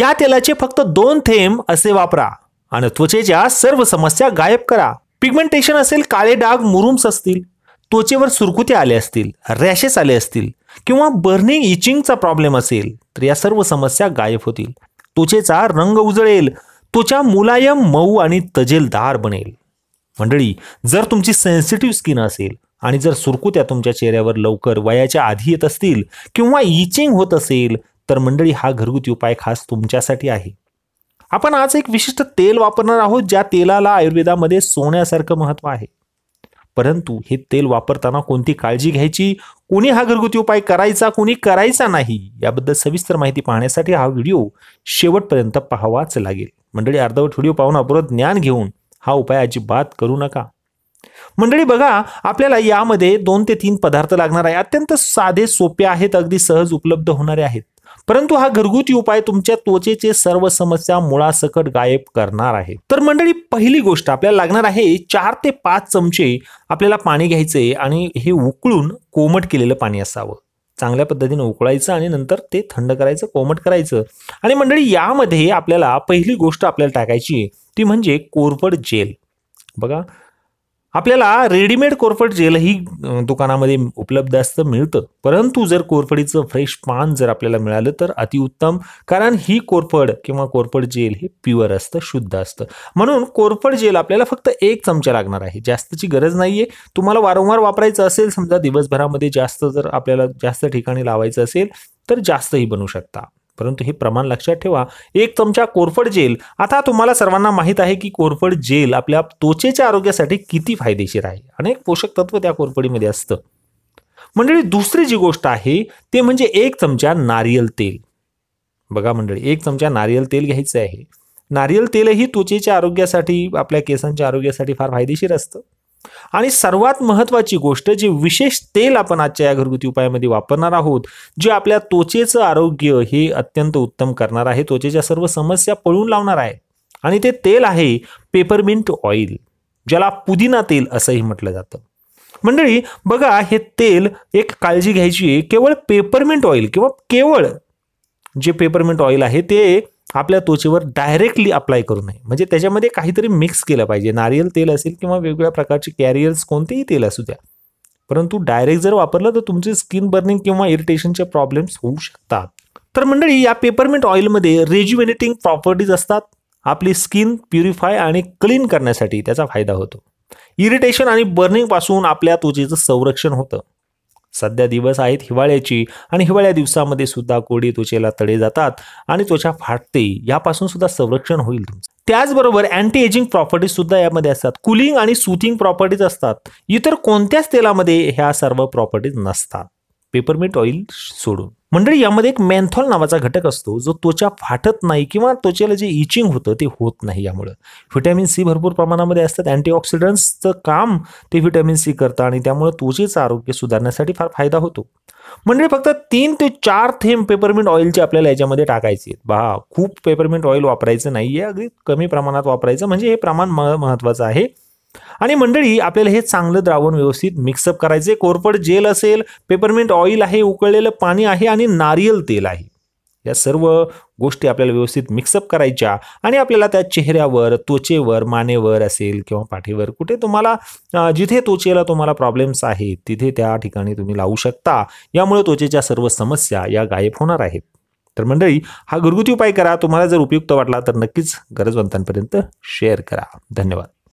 या तेलाचे फक्त दोन थेंब असे वापरा आणि त्वचेच्या सर्व समस्या गायब करा पिगमेंटेशन असेल काळे डाग मुरुम्स असतील त्वचेवर सुरकुत्या आले असतील रॅशेस आले असतील किंवा बर्निंग इचिंगचा प्रॉब्लेम असेल तर या सर्व समस्या गायब होतील त्वचेचा रंग उजळेल त्वचा मुलायम मऊ आणि तजेलदार बनेल मंडळी जर तुमची सेन्सिटिव्ह स्किन असेल आणि जर सुरकुत्या तुमच्या चेहऱ्यावर लवकर वयाच्या आधी येत असतील किंवा इचिंग होत असेल तर मंडळी हा घरगुती उपाय खास तुमच्यासाठी आहे आपण आज एक विशिष्ट तेल वापरणार आहोत ज्या तेलाला आयुर्वेदामध्ये सोन्यासारखं महत्त्व आहे परंतु हे तेल वापरताना कोणती काळजी घ्यायची कोणी हा घरगुती उपाय करायचा कोणी करायचा नाही याबद्दल सविस्तर माहिती पाहण्यासाठी हा व्हिडिओ शेवटपर्यंत पाहावाच लागेल मंडळी अर्धवट व्हिडिओ पाहून अपुरत ज्ञान घेऊन हा उपाय अजिबात करू नका मंडळी बघा आपल्याला यामध्ये दोन ते तीन पदार्थ लागणार आहे अत्यंत साधे सोपे आहेत अगदी सहज उपलब्ध होणारे आहेत परंतु हा घरगुती उपाय तुमच्या त्वचेचे सर्व समस्या मुळासकट गायब करणार आहे तर मंडळी पहिली गोष्ट आपल्याला लागणार आहे चार ते पाच चमचे आपल्याला पाणी घ्यायचे आणि हे उकळून कोमट केलेलं पाणी असावं चांगल्या पद्धतीने उकळायचं आणि नंतर ते थंड करायचं कोमट करायचं आणि मंडळी यामध्ये आपल्याला पहिली गोष्ट आपल्याला टाकायची ती म्हणजे कोरफड जेल बघा आपल्याला रेडीमेड कोरफड जेल ही दुकानामध्ये उपलब्ध असतं मिळतं परंतु जर कोरफडीचं फ्रेश पान जर आपल्याला मिळालं तर अतिउत्तम कारण ही कोरफड किंवा कोरफड जेल हे प्युअर असतं शुद्ध असतं म्हणून कोरफड जेल आपल्याला फक्त एक चमचा लागणार आहे जास्तची गरज नाही आहे तुम्हाला वारंवार वापरायचं असेल समजा दिवसभरामध्ये जास्त जर आपल्याला जास्त ठिकाणी लावायचं असेल तर जास्तही बनवू शकता परंतु हे प्रमाण लक्षात ठेवा एक चमचा कोरफड जेल आता तुम्हाला सर्वांना माहीत आहे की कोरफड जेल आपल्या त्वचेच्या आरोग्यासाठी किती फायदेशीर आहे अनेक पोषक तत्व त्या कोरफडीमध्ये असतं मंडळी दुसरी जी गोष्ट आहे ते म्हणजे एक चमचा नारियल तेल बघा मंडळी एक चमचा नारियल तेल घ्यायचं आहे नारियल तेलही त्वचेच्या आरोग्यासाठी आपल्या केसांच्या आरोग्यासाठी फार फायदेशीर असतं आणि सर्वात महत्त्वाची गोष्ट जे विशेष तेल आपण आजच्या या घरगुती उपायामध्ये वापरणार आहोत जे आपल्या त्वचेचं आरोग्य हे अत्यंत उत्तम करणार आहे त्वचेच्या सर्व समस्या पळून लावणार आहे आणि ते तेल आहे पेपरमिंट ऑइल ज्याला पुदिना तेल असंही म्हटलं जातं मंडळी बघा हे तेल एक काळजी घ्यायची केवळ पेपरमिंट ऑइल किंवा केवळ जे पेपरमिंट ऑइल आहे ते आपल्या त्वचेवर डायरेक्टली अप्लाय करू नये म्हणजे त्याच्यामध्ये काहीतरी मिक्स केलं पाहिजे नारियल तेल असेल किंवा वेगवेगळ्या प्रकारचे कॅरियर्स कोणतेही तेल असू द्या परंतु डायरेक्ट जर वापरलं तर तुमचे स्किन बर्निंग किंवा इरिटेशनचे प्रॉब्लेम्स होऊ शकतात तर मंडळी या पेपरमिंट ऑइलमध्ये रेज्युनेटिंग प्रॉपर्टीज असतात आपली स्किन प्युरिफाय आणि क्लीन करण्यासाठी त्याचा फायदा होतो इरिटेशन आणि बर्निंगपासून आपल्या त्वचेचं संरक्षण होतं सध्या दिवस आहेत हिवाळ्याची आणि हिवाळ्या दिवसामध्ये सुद्धा कोडी त्वचेला तडे जातात आणि त्वचा फाटते यापासून सुद्धा संरक्षण होईल तुमचं त्याचबरोबर अँटी एजिंग प्रॉपर्टीज सुद्धा यामध्ये असतात कुलिंग आणि सुथिंग प्रॉपर्टीज असतात इतर कोणत्याच तेलामध्ये ह्या सर्व प्रॉपर्टीज नसतात पेपरमिंट ऑइल सोडून मंडळी यामध्ये एक मेंथॉल नावाचा घटक असतो जो त्वचा फाटत नाही किंवा त्वचेला जे इचिंग होतं ते होत नाही यामुळं व्हिटॅमिन सी भरपूर प्रमाणामध्ये असतात अँटीऑक्सिडंट्सचं काम ते व्हिटॅमिन सी करतं आणि त्यामुळे त्वचेचं आरोग्य सुधारण्यासाठी फार फायदा होतो मंडळी फक्त तीन ते चार थेंब पेपरमिंट ऑइलचे आपल्याला याच्यामध्ये टाकायचे आहेत बा खूप पेपरमिंट ऑइल वापरायचं नाही आहे अगदी कमी प्रमाणात वापरायचं म्हणजे हे प्रमाण म महत्त्वाचं आहे आणि मंडळी आपल्याला हे चांगलं द्रावण व्यवस्थित मिक्सअप करायचे कोरफड जेल असेल पेपरमेंट ऑइल आहे उकळलेलं पाणी आहे आणि नारियल तेल आहे या सर्व गोष्टी आपल्याला व्यवस्थित मिक्सअप करायच्या आणि आपल्याला त्या चेहऱ्यावर त्वचेवर मानेवर असेल किंवा पाठीवर कुठे तुम्हाला जिथे त्वचेला तुम्हाला प्रॉब्लेम्स आहेत तिथे त्या ठिकाणी तुम्ही लावू शकता यामुळे त्वचेच्या सर्व समस्या या गायब होणार आहेत तर मंडळी हा घरगुती उपाय करा तुम्हाला जर उपयुक्त वाटला तर नक्कीच गरजवंतांपर्यंत शेअर करा धन्यवाद